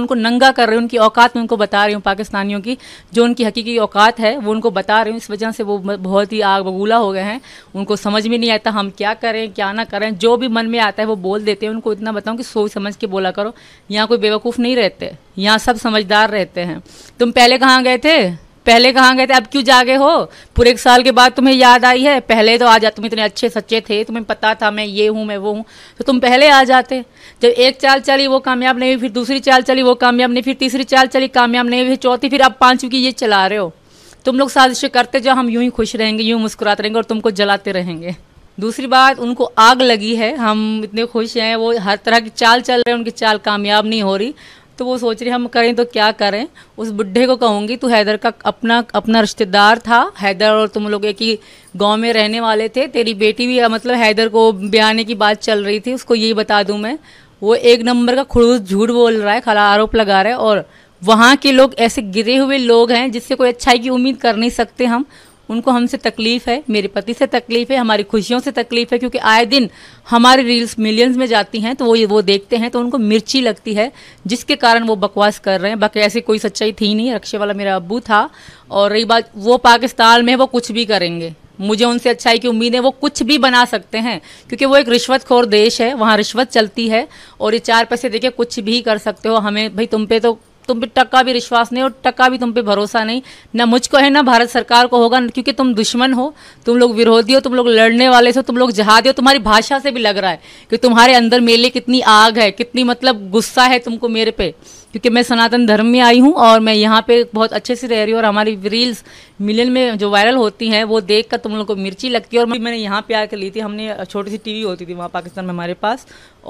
उनको नंगा कर रही हूँ उनकी औकात में उनको बता रही हूँ पाकिस्तानियों की जो उनकी हकीकी औकात है वो उनको बता रही हूँ इस वजह से वो बहुत ही आग बगूला हो गए हैं उनको समझ में नहीं आता हम क्या करें क्या ना करें जो भी मन में आता है वो बोल देते हैं उनको इतना बताऊँ कि सोच समझ के बोला करो यहाँ कोई बेवकूफ़ नहीं रहते यहाँ सब समझदार रहते हैं तुम पहले कहाँ गए थे पहले कहाँ गए थे अब क्यों जागे हो पूरे एक साल के बाद तुम्हें याद आई है पहले तो आ जाते तुम इतने अच्छे सच्चे थे तुम्हें पता था मैं ये हूँ मैं वो हूँ तो तुम पहले आ जाते जब एक चाल चली वो कामयाब नहीं हुई फिर दूसरी चाल चली वो कामयाब नहीं फिर तीसरी चाल चली कामयाब नहीं हुई चौथी फिर अब पाँचवीं की ये चला रहे हो तुम लोग साजिश करते जाओ हम यूं ही खुश रहेंगे यूं मुस्कुराते रहेंगे और तुमको जलाते रहेंगे दूसरी बात उनको आग लगी है हम इतने खुश हैं वो हर तरह की चाल चल रहे हैं उनकी चाल कामयाब नहीं हो रही तो वो सोच रही हम करें तो क्या करें उस बुढ़े को कहूँगी तो हैदर का अपना अपना रिश्तेदार था हैदर और तुम लोग एक ही गाँव में रहने वाले थे तेरी बेटी भी मतलब हैदर को ब्याने की बात चल रही थी उसको यही बता दूँ मैं वो एक नंबर का खुड़ूस झूठ बोल रहा है खाला आरोप लगा रहा है और वहाँ के लोग ऐसे गिरे हुए लोग हैं जिससे कोई अच्छाई की उम्मीद कर नहीं सकते हम उनको हमसे तकलीफ है मेरे पति से तकलीफ है हमारी खुशियों से तकलीफ है क्योंकि आए दिन हमारी रील्स मिलियंस में जाती हैं तो वो वो देखते हैं तो उनको मिर्ची लगती है जिसके कारण वो बकवास कर रहे हैं बाकी ऐसी कोई सच्चाई थी नहीं रक्षे वाला मेरा अबू था और रही बात वो पाकिस्तान में वो कुछ भी करेंगे मुझे उनसे अच्छाई की उम्मीद है वो कुछ भी बना सकते हैं क्योंकि वो एक रिश्वतखोर देश है वहाँ रिश्वत चलती है और ये चार पैसे देखे कुछ भी कर सकते हो हमें भाई तुम पे तो तुम पे टक्का भी विश्वास नहीं और टक्का भी तुम पे भरोसा नहीं ना मुझको है ना भारत सरकार को होगा क्योंकि तुम दुश्मन हो तुम लोग विरोधी हो तुम लोग लड़ने वाले हो तुम लोग जहादी हो तुम्हारी भाषा से भी लग रहा है कि तुम्हारे अंदर मेले कितनी आग है कितनी मतलब गुस्सा है तुमको मेरे पे क्योंकि मैं सनातन धर्म में आई हूँ और मैं यहाँ पे बहुत अच्छे से रह रही हूँ और हमारी रील्स मिलियन में जो वायरल होती हैं वो देख कर तुम लोग को मिर्ची लगती है और मैंने यहाँ पे आकर ली थी हमने छोटी सी टीवी होती थी वहाँ पाकिस्तान में हमारे पास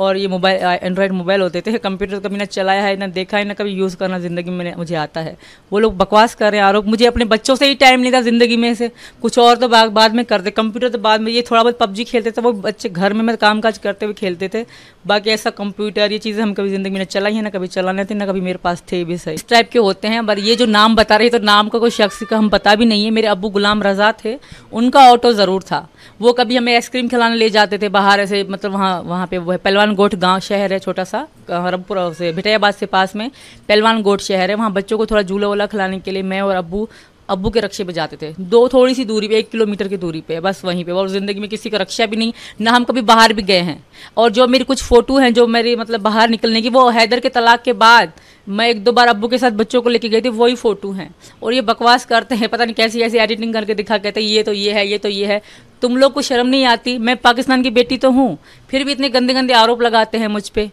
और ये मोबाइल एंड्रॉयड मोबाइल होते थे कंप्यूटर कभी ना चलाया है ना देखा है ना कभी यूज़ करना ज़िंदगी में मुझे आता है वो लोग बकवास कर रहे हैं आरोप मुझे अपने बच्चों से ही टाइम नहीं था ज़िंदगी में से कुछ और तो बाद में करते कंप्यूटर तो बाद में ये थोड़ा बहुत पबजी खेलते थे वो बच्चे घर में मैं काम काज करते हुए खेलते थे बाकी ऐसा कंप्यूटर ये चीज़ें हम कभी ज़िंदगी में चलाई है ना कभी चलाने थे ना कभी मेरे पास थे भी सही इस टाइप के होते हैं पर ये जो नाम बता रहे तो नाम का कोई शख्स का हम पता भी नहीं है मेरे अबू गुलाम रजा थे उनका ऑटो ज़रूर था वो कभी हमें आइसक्रीम खिलाने ले जाते थे बाहर ऐसे मतलब वहाँ वहाँ पे वो है पहलवान गोठ गाँव शहर है छोटा सा हरमपुर से भिटैयाबाद से पास में पहलवान गोठ शहर है वहाँ बच्चों को थोड़ा झूला वूला खिलाने के लिए मैं और अबू अबू के रक्षे पे जाते थे दो थोड़ी सी दूरी पे एक किलोमीटर की दूरी पे बस वहीं पे और ज़िंदगी में किसी का रक्षा भी नहीं ना हम कभी बाहर भी गए हैं और जो मेरी कुछ फ़ोटो हैं जो मेरी मतलब बाहर निकलने की वो हैदर के तलाक के बाद मैं एक दो बार अबू के साथ बच्चों को लेके गई थी वही फ़ोटो हैं और ये बकवास करते हैं पता नहीं कैसी ऐसी एडिटिंग करके दिखा कहते हैं ये तो ये है ये तो ये है तुम लोग को शर्म नहीं आती मैं पाकिस्तान की बेटी तो हूँ फिर भी इतने गंदे गंदे आरोप लगाते हैं मुझ पर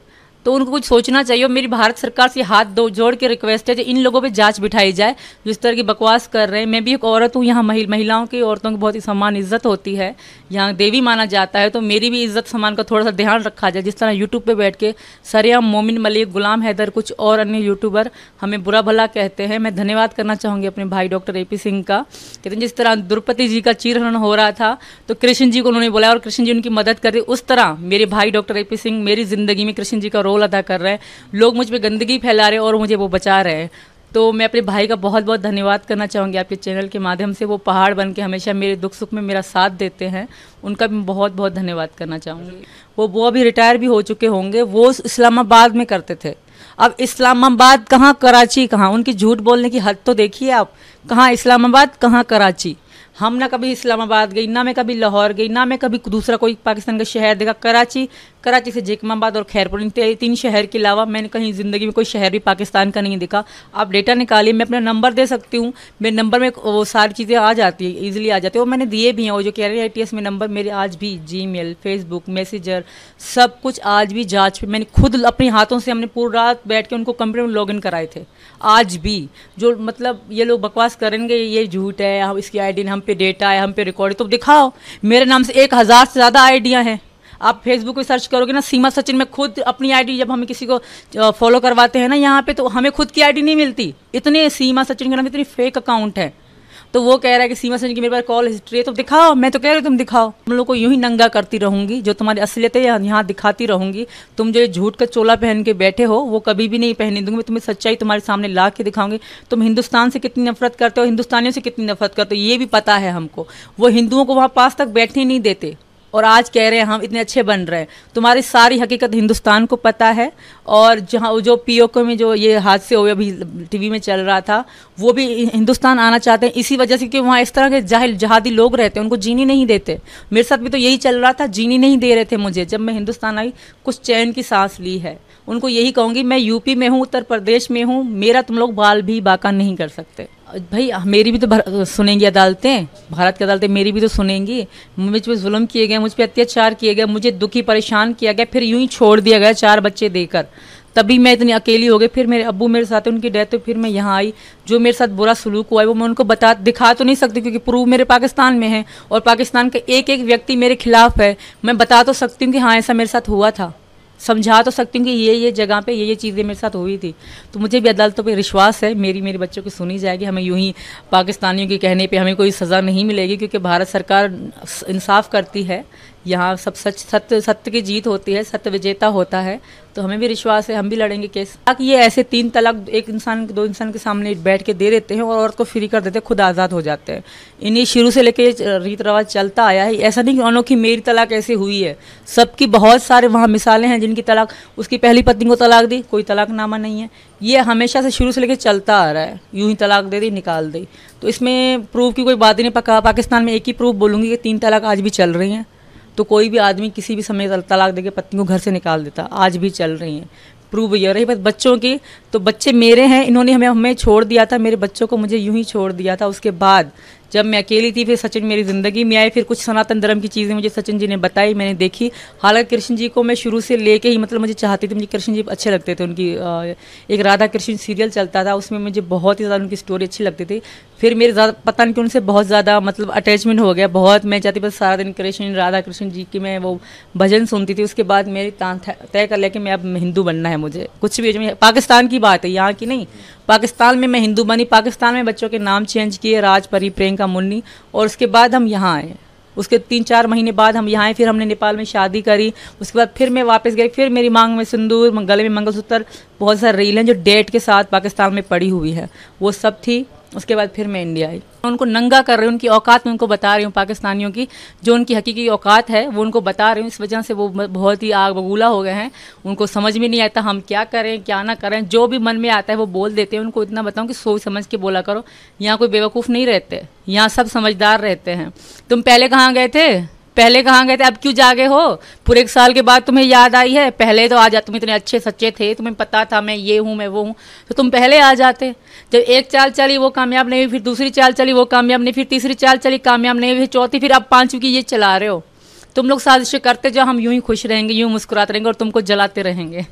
तो उनको कुछ सोचना चाहिए और मेरी भारत सरकार से हाथ दो जोड़ के रिक्वेस्ट है कि इन लोगों पर जाँच बिठाई जाए जो इस तरह की बकवास कर रहे हैं मैं भी एक औरत हूँ यहाँ महिलाओं की औरतों की बहुत ही सम्मान इज्जत होती है यहाँ देवी माना जाता है तो मेरी भी इज्जत सम्मान का थोड़ा सा ध्यान रखा जाए जिस तरह यूट्यूब पर बैठ के सरेआम मोमिन मलिक गुलाम हैदर कुछ और अन्य यूट्यूबर हमें बुरा भला कहते हैं मैं धन्यवाद करना चाहूँगी अपने भाई डॉक्टर ए सिंह का कहते जिस तरह द्रुपति जी का चीरहरण हो रहा था तो कृष्ण जी को उन्होंने बोला और कृष्ण जी उनकी मदद कर रही उस तरह मेरे भाई डॉक्टर ए सिंह मेरी ज़िंदगी में कृष्ण जी का रोल रोल अदा कर रहे हैं लोग मुझ पर गंदगी फैला रहे हैं और मुझे वो बचा रहे हैं तो मैं अपने भाई का बहुत बहुत धन्यवाद करना चाहूँगी आपके चैनल के माध्यम से वो पहाड़ बन के हमेशा मेरे दुख सुख में मेरा साथ देते हैं उनका भी बहुत बहुत धन्यवाद करना चाहूँगी वो वो अभी रिटायर भी हो चुके होंगे वो इस्लामाबाद में करते थे अब इस्लामाबाद कहाँ कराची कहाँ उनकी झूठ बोलने की हद तो देखिए आप कहाँ इस्लामाबाद कहाँ कराची हम ना कभी इस्लामाबाद गई ना मैं कभी लाहौर गई ना मैं कभी दूसरा कोई पाकिस्तान का शहर देखा कराची कराची से जेकमाबाद और खैरपुर इन तीन शहर के अलावा मैंने कहीं ज़िंदगी में कोई शहर भी पाकिस्तान का नहीं देखा आप डेटा निकालिए मैं अपना नंबर दे सकती हूँ मेरे नंबर में वो सारी चीज़ें आ जाती है ईजिली आ जाती है और मैंने दिए भी हैं वो जो कह रहे हैं आई में नंबर मेरे आज भी जी फेसबुक मैसेजर सब कुछ आज भी जाँच मैंने खुद अपने हाथों से हमने पूरी रात बैठ के उनको कंप्यूटर में लॉग कराए थे आज भी जो मतलब ये लोग बकवास करेंगे ये झूठ है हम इसकी आई हम पे डेटा है हम पे रिकॉर्ड तो दिखाओ मेरे नाम से एक हज़ार से ज़्यादा आइडिया हैं आप फेसबुक पे सर्च करोगे ना सीमा सचिन में खुद अपनी आईडी जब हम किसी को फॉलो करवाते हैं ना यहाँ पे तो हमें खुद की आईडी नहीं मिलती इतने सीमा सचिन के नाम इतनी फेक अकाउंट है तो वो कह रहा है कि सीमा सिंह की मेरे पास कॉल हिस्ट्री है तो दिखाओ मैं तो कह रही हूँ तुम दिखाओ तुम लोग को यूं ही नंगा करती रहूंगी जो तुम्हारी असलियत है यहाँ दिखाती रहूंगी तुम जो झूठ का चोला पहन के बैठे हो वो कभी भी नहीं पहने दूंगी मैं तुम्हें सच्चाई तुम्हारे सामने ला के दिखाऊंगी तुम हिंदुस्तान से कितनी नफरत करते हो हिंदुस्तानियों से कितनी नफरत करते हो ये भी पता है हमको वो हिंदुओं को वहाँ पास तक बैठने नहीं देते और आज कह रहे हैं हम इतने अच्छे बन रहे हैं तुम्हारी सारी हकीकत हिंदुस्तान को पता है और जहाँ जो पी में जो ये हादसे हुए अभी टीवी में चल रहा था वो भी हिंदुस्तान आना चाहते हैं इसी वजह से क्योंकि वहाँ इस तरह के जाहिल जहादी लोग रहते हैं उनको जीनी नहीं देते मेरे साथ भी तो यही चल रहा था जीनी नहीं दे रहे थे मुझे जब मैं हिंदुस्तान आई कुछ चैन की सांस ली है उनको यही कहूँगी मैं यूपी में हूँ उत्तर प्रदेश में हूँ मेरा तुम लोग बाल भी बाका नहीं कर सकते भाई मेरी भी तो सुनेंगी अदालतें भारत की अदालतें मेरी भी तो सुनेंगी मुझ पर जुल्म किए गए मुझ पर अत्याचार किए गए मुझे दुखी परेशान किया गया फिर यूं ही छोड़ दिया गया चार बच्चे देकर तभी मैं इतनी अकेली हो गई फिर मेरे अबू मेरे साथ उनकी डेथ हुई फिर मैं यहाँ आई जो मेरे साथ बुरा सलूक हुआ है वो मैं उनको बता दिखा तो नहीं सकती क्योंकि प्रूफ मेरे पाकिस्तान में है और पाकिस्तान का एक एक व्यक्ति मेरे खिलाफ है मैं बता तो सकती हूँ कि हाँ ऐसा मेरे साथ हुआ था समझा तो सकती हूँ कि ये ये जगह पे ये ये चीज़ें मेरे साथ हुई थी तो मुझे भी अदालतों पे विश्वास है मेरी मेरे बच्चों की सुनी जाएगी हमें यूं ही पाकिस्तानियों के कहने पे हमें कोई सज़ा नहीं मिलेगी क्योंकि भारत सरकार इंसाफ करती है यहाँ सब सच सत्य सत्य की जीत होती है सत्य विजेता होता है तो हमें भी विश्वास है हम भी लड़ेंगे केस तक ये ऐसे तीन तलाक एक इंसान दो इंसान के सामने बैठ के दे देते हैं और औरत को फ्री कर देते हैं खुद आज़ाद हो जाते हैं इन्हीं शुरू से लेके रीत रिवाज चलता आया है ऐसा नहीं कि अनोखी मेरी तलाक ऐसे हुई है सबकी बहुत सारे वहाँ मिसालें हैं जिनकी तलाक उसकी पहली पत्नी को तलाक दी कोई तलाकनामा नहीं है ये हमेशा से शुरू से लेकर चलता आ रहा है यूं ही तलाक दे दी निकाल दी तो इसमें प्रूफ की कोई बात ही नहीं पका पाकिस्तान में एक ही प्रूफ बोलूँगी कि तीन तलाक आज भी चल रही हैं तो कोई भी आदमी किसी भी समय तलाक देके पत्नी को घर से निकाल देता आज भी चल रही हैं प्रूव ये रही बस बच्चों की तो बच्चे मेरे हैं इन्होंने हमें हमें छोड़ दिया था मेरे बच्चों को मुझे यूं ही छोड़ दिया था उसके बाद जब मैं अकेली थी फिर सचिन मेरी ज़िंदगी में आए फिर कुछ सनातन धर्म की चीज़ें मुझे सचिन जी ने बताई मैंने देखी हालांकि कृष्ण जी को मैं शुरू से लेके ही मतलब मुझे चाहती थी मुझे कृष्ण जी अच्छे लगते थे उनकी एक राधा कृष्ण सीरियल चलता था उसमें मुझे बहुत ही ज़्यादा उनकी स्टोरी अच्छी लगती थी फिर मेरे ज़्यादा पता नहीं कि उनसे बहुत ज़्यादा मतलब अटैचमेंट हो गया बहुत मैं चाहती बस सारा दिन कृष्ण राधा कृष्ण जी की मैं वो भजन सुनती थी उसके बाद मेरी तय कर लिया कि मैं अब हिंदू बनना है मुझे कुछ भी पाकिस्तान की बात है यहाँ की नहीं पाकिस्तान में मैं हिंदू बनी पाकिस्तान में बच्चों के नाम चेंज किए राज परी प्रियंका मुन्नी और उसके बाद हम यहाँ आए उसके तीन चार महीने बाद हम यहाँ आए फिर हमने नेपाल में शादी करी उसके बाद फिर मैं वापस गई फिर मेरी मांग में सिंदूर गले में मंगलसूत्र बहुत सारे रील हैं जो डेट के साथ पाकिस्तान में पड़ी हुई है वो सब थी उसके बाद फिर मैं इंडिया आई उनको नंगा कर रही हूँ उनकी औकात में उनको बता रही हूँ पाकिस्तानियों की जो उनकी हकीकी औकात है वो उनको बता रही हूँ इस वजह से वो बहुत ही आग बगूला हो गए हैं उनको समझ में नहीं आता हम क्या करें क्या ना करें जो भी मन में आता है वो बोल देते हैं उनको इतना बताऊँ कि सोच समझ के बोला करो यहाँ कोई बेवकूफ़ नहीं रहते यहाँ सब समझदार रहते हैं तुम पहले कहाँ गए थे पहले कहाँ गए थे अब क्यों जागे हो पूरे एक साल के बाद तुम्हें याद आई है पहले तो आ जाते तुम इतने अच्छे सच्चे थे तुम्हें पता था मैं ये हूँ मैं वो हूँ तो तुम पहले आ जाते जब एक चाल चली वो कामयाब नहीं हुई फिर दूसरी चाल चली वो कामयाब नहीं फिर तीसरी चाल चली कामयाब नहीं हुई फिर चौथी फिर आप पाँचवीं की ये चला रहे हो तुम लोग साजिश करते जो हम यूँ ही खुश रहेंगे यूं मुस्कुराते रहेंगे और तुमको जलाते रहेंगे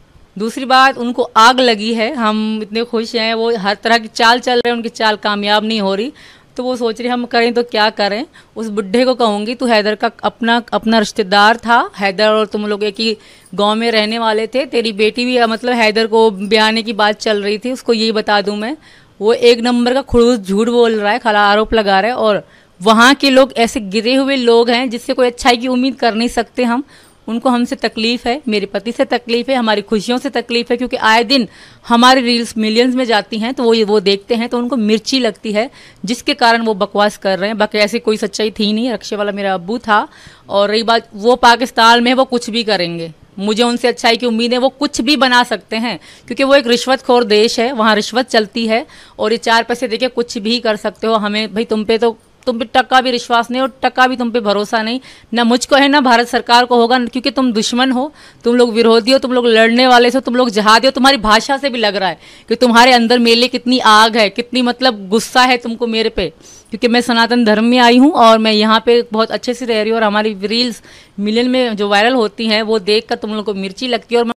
दूसरी बात उनको आग लगी है हम इतने खुश हैं वो हर तरह की चाल चल रहे हैं उनकी चाल कामयाब नहीं हो रही तो वो सोच रही हम करें तो क्या करें उस बुढ़े को कहूँगी तो हैदर का अपना अपना रिश्तेदार था हैदर और तुम लोग एक ही गाँव में रहने वाले थे तेरी बेटी भी मतलब हैदर को ब्याने की बात चल रही थी उसको यही बता दूँ मैं वो एक नंबर का खड़ूस झूठ बोल रहा है खाला आरोप लगा रहा है और वहाँ के लोग ऐसे गिरे हुए लोग हैं जिससे कोई अच्छाई की उम्मीद कर नहीं सकते हम उनको हमसे तकलीफ़ है मेरे पति से तकलीफ़ है हमारी खुशियों से तकलीफ़ है क्योंकि आए दिन हमारी रील्स मिलियंस में जाती हैं तो वो वो देखते हैं तो उनको मिर्ची लगती है जिसके कारण वो बकवास कर रहे हैं बाकी ऐसी कोई सच्चाई थी नहीं रक्षे वाला मेरा अबू था और रही बात वो पाकिस्तान में वो कुछ भी करेंगे मुझे उनसे अच्छाई की उम्मीद है वो कुछ भी बना सकते हैं क्योंकि वो एक रिश्वतखोर देश है वहाँ रिश्वत चलती है और ये चार पैसे देके कुछ भी कर सकते हो हमें भाई तुम पे तो तुम पे टक्का भी विश्वास नहीं और टक्का भी तुम पे भरोसा नहीं ना मुझको है ना भारत सरकार को होगा क्योंकि तुम दुश्मन हो तुम लोग विरोधी हो तुम लोग लड़ने वाले हो तुम लोग जहादी हो तुम्हारी भाषा से भी लग रहा है कि तुम्हारे अंदर मेले कितनी आग है कितनी मतलब गुस्सा है तुमको मेरे पे क्योंकि मैं सनातन धर्म में आई हूँ और मैं यहाँ पे बहुत अच्छे से रह रही हूँ और हमारी रील्स मिलियन में जो वायरल होती हैं वो देख कर तुम लोग को मिर्ची लगती है और